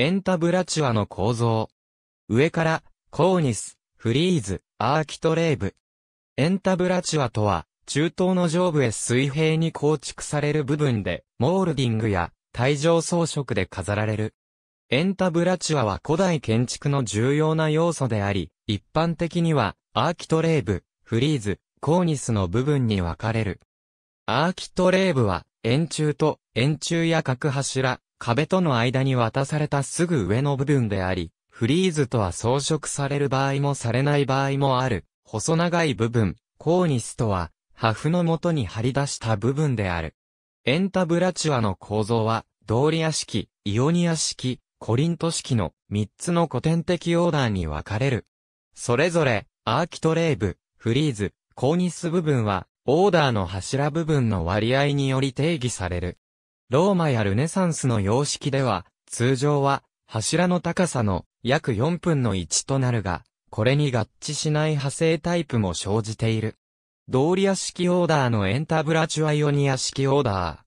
エンタブラチュアの構造。上から、コーニス、フリーズ、アーキトレーブ。エンタブラチュアとは、中東の上部へ水平に構築される部分で、モールディングや、帯状装飾で飾られる。エンタブラチュアは古代建築の重要な要素であり、一般的には、アーキトレーブ、フリーズ、コーニスの部分に分かれる。アーキトレーブは、円柱と円柱や角柱、壁との間に渡されたすぐ上の部分であり、フリーズとは装飾される場合もされない場合もある、細長い部分、コーニスとは、破風の元に張り出した部分である。エンタブラチュアの構造は、ドーリア式、イオニア式、コリント式の3つの古典的オーダーに分かれる。それぞれ、アーキトレーブ、フリーズ、コーニス部分は、オーダーの柱部分の割合により定義される。ローマやルネサンスの様式では、通常は柱の高さの約4分の1となるが、これに合致しない派生タイプも生じている。ドーリア式オーダーのエンタブラチュアイオニア式オーダ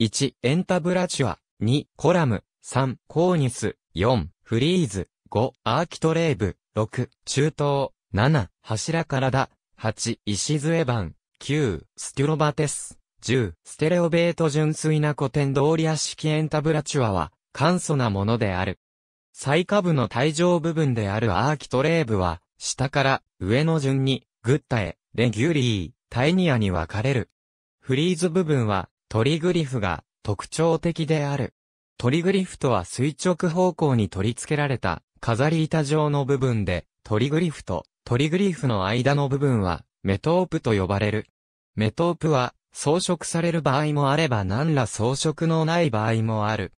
ー。1、エンタブラチュア。2、コラム。3、コーニス。4、フリーズ。5、アーキトレーブ。6、中東。7、柱体。8、石杖板。9、スキュロバテス。10、ステレオベート純粋な古典ドーリア式エンタブラチュアは、簡素なものである。最下部の帯状部分であるアーキトレーブは、下から上の順に、グッタエ、レギュリー、タイニアに分かれる。フリーズ部分は、トリグリフが特徴的である。トリグリフとは垂直方向に取り付けられた飾り板状の部分で、トリグリフとトリグリフの間の部分はメトープと呼ばれる。メトープは装飾される場合もあれば何ら装飾のない場合もある。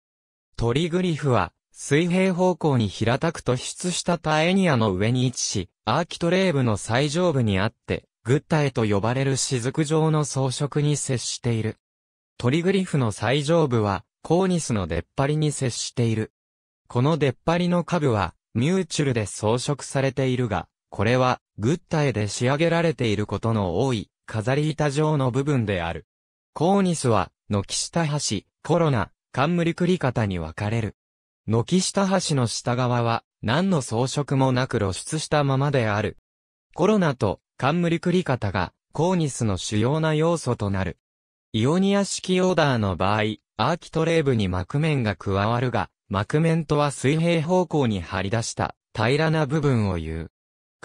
トリグリフは、水平方向に平たく突出したタエニアの上に位置し、アーキトレーブの最上部にあって、グッタエと呼ばれる雫状の装飾に接している。トリグリフの最上部は、コーニスの出っ張りに接している。この出っ張りの下部は、ミューチュルで装飾されているが、これは、グッタエで仕上げられていることの多い、飾り板状の部分である。コーニスは、軒下橋、コロナ、冠繰り方に分かれる。軒下橋の下側は、何の装飾もなく露出したままである。コロナと冠繰り方が、コーニスの主要な要素となる。イオニア式オーダーの場合、アーキトレーブに膜面が加わるが、膜面とは水平方向に張り出した平らな部分を言う。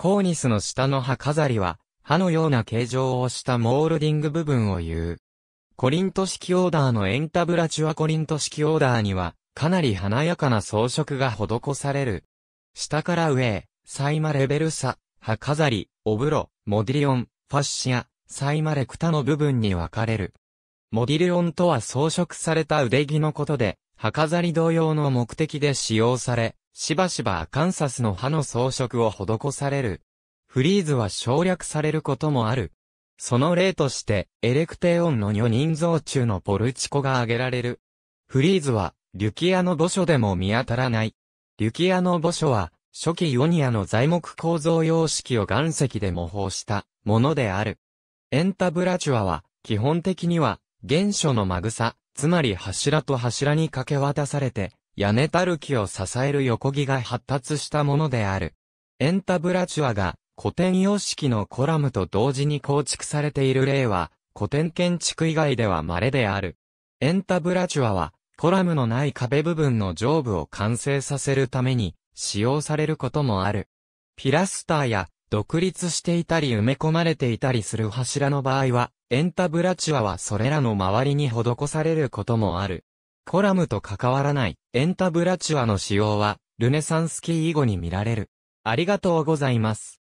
コーニスの下の葉飾りは、歯のような形状をしたモールディング部分を言う。コリント式オーダーのエンタブラチュアコリント式オーダーには、かなり華やかな装飾が施される。下から上へ、サイマレベルサ、刃飾り、オブロ、モディリオン、ファッシア、サイマレクタの部分に分かれる。モディリオンとは装飾された腕着のことで、刃飾り同様の目的で使用され、しばしばアカンサスの刃の装飾を施される。フリーズは省略されることもある。その例として、エレクテオンの女人像中のポルチコが挙げられる。フリーズは、リュキアの墓所でも見当たらない。リュキアの墓所は、初期ヨニアの材木構造様式を岩石で模倣したものである。エンタブラチュアは、基本的には、原初のグサ、つまり柱と柱に掛け渡されて、屋根たるきを支える横木が発達したものである。エンタブラチュアが古典様式のコラムと同時に構築されている例は、古典建築以外では稀である。エンタブラチュアは、コラムのない壁部分の上部を完成させるために、使用されることもある。ピラスターや、独立していたり埋め込まれていたりする柱の場合は、エンタブラチュアはそれらの周りに施されることもある。コラムと関わらないエンタブラチュアの使用は、ルネサンスキー以後に見られる。ありがとうございます。